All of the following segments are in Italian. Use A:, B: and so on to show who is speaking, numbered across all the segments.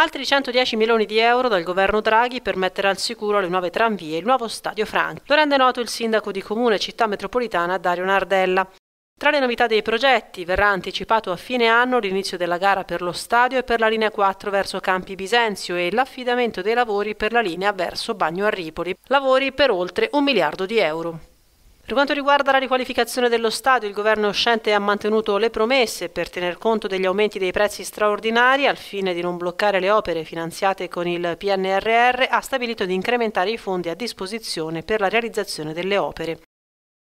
A: Altri 110 milioni di euro dal governo Draghi per mettere al sicuro le nuove tranvie e il nuovo stadio Frank. Lo rende noto il sindaco di comune città metropolitana Dario Nardella. Tra le novità dei progetti verrà anticipato a fine anno l'inizio della gara per lo stadio e per la linea 4 verso Campi Bisenzio e l'affidamento dei lavori per la linea verso Bagno Arripoli, lavori per oltre un miliardo di euro. Per quanto riguarda la riqualificazione dello stadio, il governo uscente ha mantenuto le promesse per tener conto degli aumenti dei prezzi straordinari al fine di non bloccare le opere finanziate con il PNRR, ha stabilito di incrementare i fondi a disposizione per la realizzazione delle opere.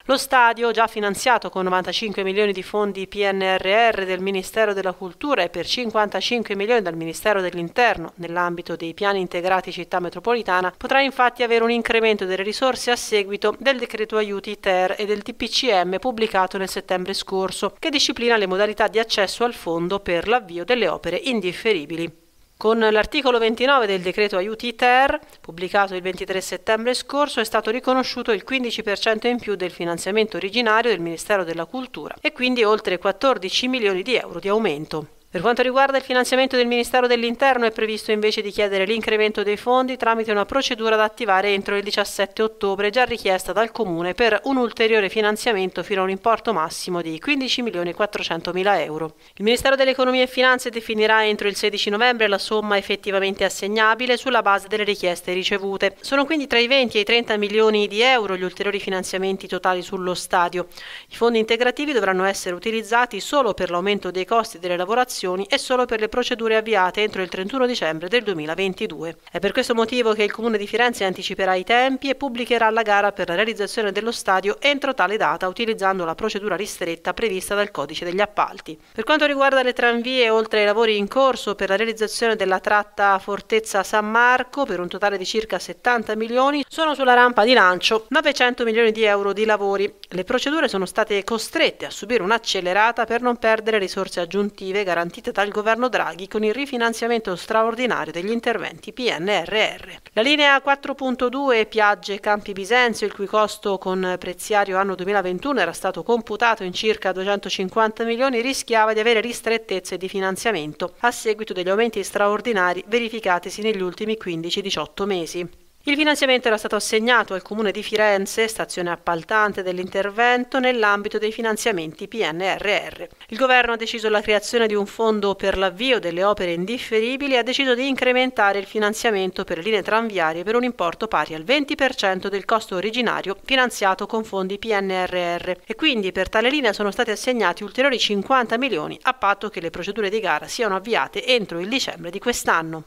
A: Lo stadio, già finanziato con 95 milioni di fondi PNRR del Ministero della Cultura e per 55 milioni dal Ministero dell'Interno nell'ambito dei piani integrati città metropolitana, potrà infatti avere un incremento delle risorse a seguito del decreto aiuti TER e del TPCM pubblicato nel settembre scorso, che disciplina le modalità di accesso al fondo per l'avvio delle opere indifferibili. Con l'articolo 29 del decreto Aiuti Ter, pubblicato il 23 settembre scorso, è stato riconosciuto il 15% in più del finanziamento originario del Ministero della Cultura e quindi oltre 14 milioni di euro di aumento. Per quanto riguarda il finanziamento del Ministero dell'Interno è previsto invece di chiedere l'incremento dei fondi tramite una procedura da attivare entro il 17 ottobre già richiesta dal Comune per un ulteriore finanziamento fino a un importo massimo di 15.400.000 euro. Il Ministero dell'Economia e Finanze definirà entro il 16 novembre la somma effettivamente assegnabile sulla base delle richieste ricevute. Sono quindi tra i 20 e i 30 milioni di euro gli ulteriori finanziamenti totali sullo stadio. I fondi integrativi dovranno essere utilizzati solo per l'aumento dei costi delle lavorazioni operazioni e solo per le procedure avviate entro il 31 dicembre del 2022. È per questo motivo che il Comune di Firenze anticiperà i tempi e pubblicherà la gara per la realizzazione dello stadio entro tale data utilizzando la procedura ristretta prevista dal codice degli appalti. Per quanto riguarda le tranvie, oltre ai lavori in corso per la realizzazione della tratta Fortezza San Marco per un totale di circa 70 milioni, sono sulla rampa di lancio 900 milioni di euro di lavori. Le procedure sono state costrette a subire un'accelerata per non perdere risorse aggiuntive garantite garantite dal governo Draghi con il rifinanziamento straordinario degli interventi PNRR. La linea 4.2 Piagge Campi Bisenzio, il cui costo con preziario anno 2021 era stato computato in circa 250 milioni, rischiava di avere ristrettezze di finanziamento a seguito degli aumenti straordinari verificatisi negli ultimi 15-18 mesi. Il finanziamento era stato assegnato al Comune di Firenze, stazione appaltante dell'intervento, nell'ambito dei finanziamenti PNRR. Il governo ha deciso la creazione di un fondo per l'avvio delle opere indifferibili e ha deciso di incrementare il finanziamento per linee tranviarie per un importo pari al 20% del costo originario finanziato con fondi PNRR e quindi per tale linea sono stati assegnati ulteriori 50 milioni a patto che le procedure di gara siano avviate entro il dicembre di quest'anno.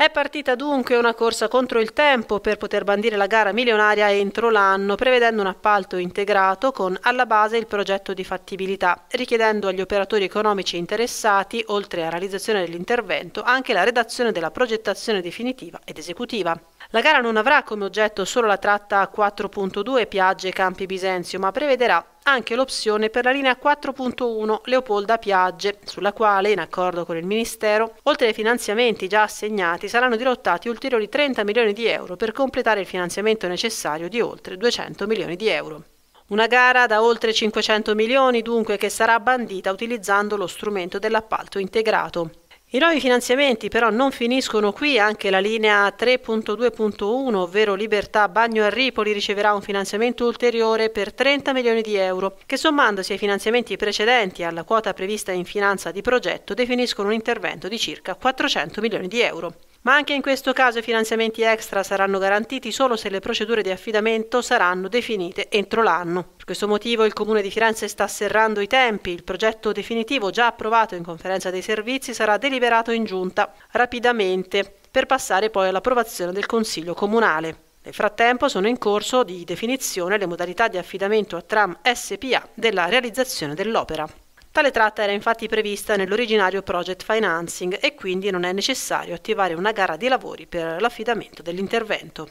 A: È partita dunque una corsa contro il tempo per poter bandire la gara milionaria entro l'anno, prevedendo un appalto integrato con alla base il progetto di fattibilità, richiedendo agli operatori economici interessati, oltre alla realizzazione dell'intervento, anche la redazione della progettazione definitiva ed esecutiva. La gara non avrà come oggetto solo la tratta 4.2 Piagge Campi Bisenzio, ma prevederà anche l'opzione per la linea 4.1 Leopolda Piagge, sulla quale, in accordo con il Ministero, oltre ai finanziamenti già assegnati saranno dirottati ulteriori 30 milioni di euro per completare il finanziamento necessario di oltre 200 milioni di euro. Una gara da oltre 500 milioni dunque che sarà bandita utilizzando lo strumento dell'appalto integrato. I nuovi finanziamenti però non finiscono qui, anche la linea 3.2.1, ovvero Libertà Bagno a Ripoli, riceverà un finanziamento ulteriore per 30 milioni di euro, che sommandosi ai finanziamenti precedenti e alla quota prevista in finanza di progetto definiscono un intervento di circa 400 milioni di euro. Ma anche in questo caso i finanziamenti extra saranno garantiti solo se le procedure di affidamento saranno definite entro l'anno. Per questo motivo il Comune di Firenze sta serrando i tempi. Il progetto definitivo già approvato in conferenza dei servizi sarà deliberato in giunta rapidamente per passare poi all'approvazione del Consiglio Comunale. Nel frattempo sono in corso di definizione le modalità di affidamento a Tram SPA della realizzazione dell'opera. Tale tratta era infatti prevista nell'originario project financing e quindi non è necessario attivare una gara di lavori per l'affidamento dell'intervento.